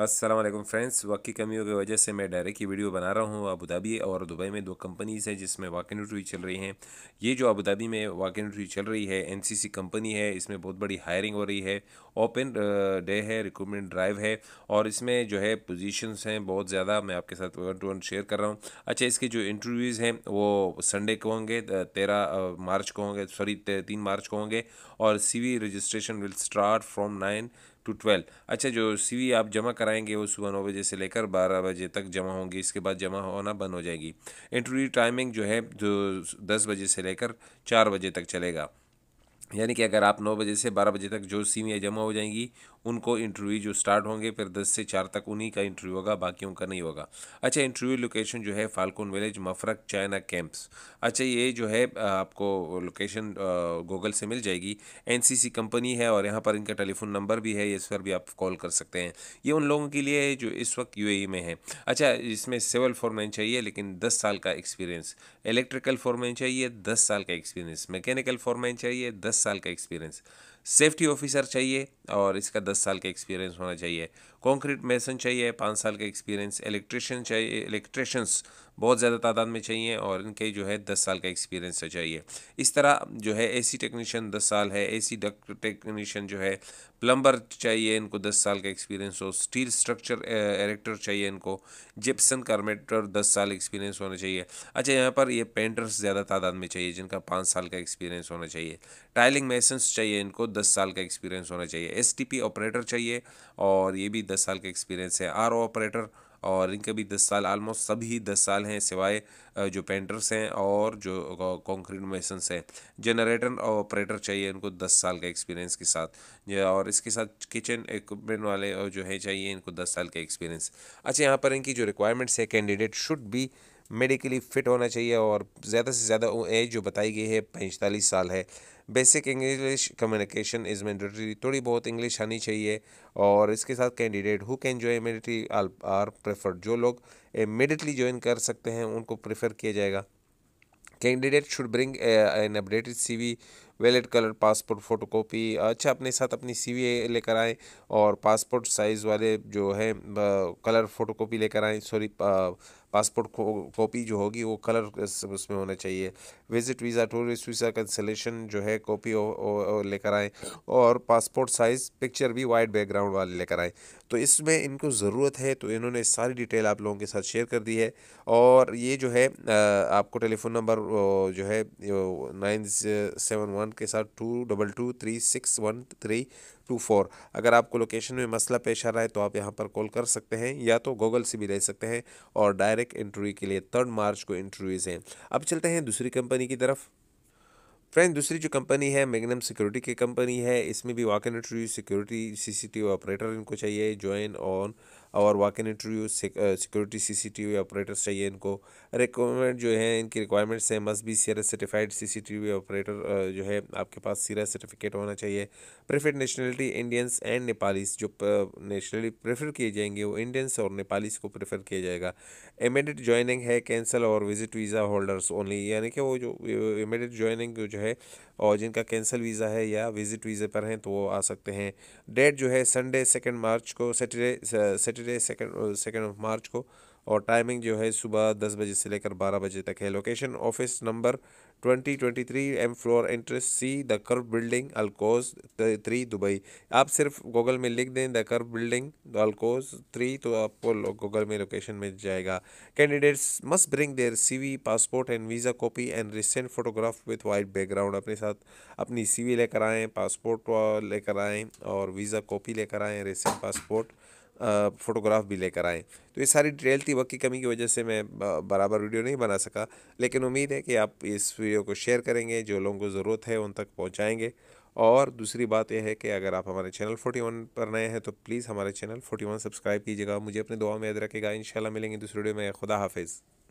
Aslam friends वक्त की कमियों की वजह से मैं डायरेक्ट ही वीडियो बना रहा हूँ अबूधाबी और दुबई में दो कंपनीज़ हैं जिसमें वाकई न्यूट्री चल रही हैं ये जो अबूधाबी में वाकई न्यूट्री चल रही है एनसीसी कंपनी है इसमें बहुत बड़ी हायरिंग हो रही है ओपन डे है रिक्रूटमेंट ड्राइव है और इसमें जो है पोजिशन हैं बहुत ज़्यादा मैं आपके साथ वन टू वन शेयर कर रहा हूँ अच्छा इसके जो इंटरव्यूज़ हैं वो संडे को होंगे तेरह मार्च को होंगे सॉरी तीन मार्च को होंगे और सी registration will start from nine to twelve अच्छा जो सीवी आप जमा कराएंगे वो सुबह नौ बजे से लेकर बारह बजे तक जमा होंगी इसके बाद जमा होना बंद हो जाएगी इंटरव्यू टाइमिंग जो है जो दस बजे से लेकर चार बजे तक चलेगा यानी कि अगर आप नौ बजे से बारह बजे तक जो सीनियर जमा हो जाएंगी उनको इंटरव्यू जो स्टार्ट होंगे फिर दस से चार तक उन्हीं का इंटरव्यू होगा बाकियों का नहीं होगा अच्छा इंटरव्यू लोकेशन जो है Falcon village Mafraq China camps अच्छा ये जो है आपको लोकेशन गूगल से मिल जाएगी एनसीसी कंपनी है और यहाँ पर इनका टेलीफोन नंबर भी है इस पर भी आप कॉल कर सकते हैं ये उन लोगों के लिए है जो इस वक्त यू e में है अच्छा इसमें सिविल फॉरमैन चाहिए लेकिन दस साल का एक्सपीरियंस इलेक्ट्रिकल फॉरमैन चाहिए दस साल का एक्सपीरियंस मैकेनिकल फॉरमैन चाहिए दस Salka Experience. सेफ्टी ऑफिसर चाहिए और इसका दस साल का एक्सपीरियंस होना चाहिए कंक्रीट मेसन चाहिए पाँच साल का एक्सपीरियंस इलेक्ट्रिशियन चाहिए इलेक्ट्रिशंस बहुत ज़्यादा तादाद में चाहिए और इनके जो है दस साल का एक्सपीरियंस चाहिए इस तरह जो है एसी टेक्नीशियन दस साल है एसी सी टेक्नीशियन जो है प्लम्बर चाहिए इनको दस साल का एक्सपीरियंस हो स्टील स्ट्रक्चर एरेक्टर चाहिए इनको जिप्सन कार्मेटर दस साल एक्सपीरियंस होना चाहिए अच्छा यहाँ पर ये पेंटर्स ज़्यादा तादाद में चाहिए जिनका पाँच साल का एक्सपीरियंस होना चाहिए टाइलिंग मेसन्स चाहिए इनको दस साल का एक्सपीरियंस होना चाहिए एस ऑपरेटर चाहिए और ये भी दस साल का एक्सपीरियंस है आर ऑपरेटर और इनके भी दस साल आलमोस्ट सभी दस साल हैं सिवाय जो पेंटर्स हैं और जो कंक्रीट मेसन्स हैं जनरेटर और ऑपरेटर चाहिए इनको दस साल का एक्सपीरियंस के साथ और इसके साथ किचन इक्विपमेंट वाले जो है चाहिए इनको दस साल का एक्सपीरियंस अच्छा यहाँ पर इनकी जो रिक्वायरमेंट्स है candidate should be medically fit होना चाहिए और ज़्यादा से ज़्यादा एज जो बताई गई है पैंतालीस साल है basic English communication is mandatory थोड़ी बहुत इंग्लिश आनी चाहिए और इसके साथ candidate who can join military are preferred जो लोग इमिडिएटली ज्वाइन कर सकते हैं उनको प्रेफर किया जाएगा candidate should bring an updated CV valid colour passport photocopy अच्छा अपने साथ अपनी सी लेकर आएँ और पासपोर्ट साइज़ वाले जो है कलर फ़ोटोकॉपी लेकर आएँ सॉरी पासपोर्ट कॉपी जो होगी वो कलर उसमें होना चाहिए visit visa tourist visa cancellation जो है कॉपी लेकर आएँ और पासपोर्ट साइज़ पिक्चर भी वाइट बैकग्राउंड वाले लेकर आएँ तो इसमें इनको ज़रूरत है तो इन्होंने सारी डिटेल आप लोगों के साथ शेयर कर दी है और ये जो है आपको टेलीफोन नंबर जो है नाइन सेवन वन के साथ two double two three six one three two four अगर आपको लोकेशन में मसला पेश आ रहा है तो आप यहाँ पर कॉल कर सकते हैं या तो गूगल से भी ले सकते हैं और डायरेक्ट इंटरव्यू के लिए थर्ड मार्च को इंटरव्यूज़ हैं अब चलते हैं दूसरी कंपनी की तरफ फ्रेंड दूसरी जो कंपनी है मैग्नम सिक्योरिटी की कंपनी है इसमें भी walk in interview security CCTV operator इनको चाहिए ज्वाइन ऑन और walk in interview security CCTV operators चाहिए इनको रिक्वायरमेंट जो है इनकी रिक्वायरमेंट्स है must be SIRA certified CCTV operator जो है आपके पास सीरस सर्टिफिकेट होना चाहिए preferred nationality Indians and Nepalis जो नेशनली uh, प्रेफर किए जाएंगे वो इंडियंस और नेपालीस को प्रेफर किया जाएगा इमेडिट ज्वाइनिंग है कैंसल और विजिट वीज़ा होल्डर्स ओनली यानी कि वो जो इमेडिट ज्वाइनिंग जो है और जिनका कैंसिल वीज़ा है या विजिट वीज़े पर हैं तो वो आ सकते हैं डेट जो है संडे सेकेंड मार्च को Saturday Saturday uh, Saturday second second of March को और टाइमिंग जो है सुबह दस बजे से लेकर बारह बजे तक है location office number twenty twenty three M floor entrance C the Curve building Al Quoz three Dubai आप सिर्फ गूगल में लिख दें the Curve building Al Quoz Al Quoz three तो आपको गूगल में लोकेशन मिल जाएगा candidates must bring their C passport and visa copy and recent photograph with white background अपने साथ अपनी सी लेकर आएँ पासपोर्ट uh, लेकर आएँ और वीज़ा कॉपी लेकर आएँ रिसेंट पासपोर्ट फ़ोटोग्राफ भी लेकर आएँ तो ये सारी डिटेल थी वक्त की कमी की वजह से मैं बराबर वीडियो नहीं बना सका लेकिन उम्मीद है कि आप इस वीडियो को शेयर करेंगे जो लोगों को ज़रूरत है उन तक पहुँचाएँगे और दूसरी बात यह है कि अगर आप हमारे चैनल 41 पर नए हैं तो प्लीज़ हमारे चैनल 41 सब्सक्राइब कीजिएगा मुझे अपने दुआ में याद रखेगा इंशाल्लाह मिलेंगे दूसरे वीडियो में खुदा हाफिज़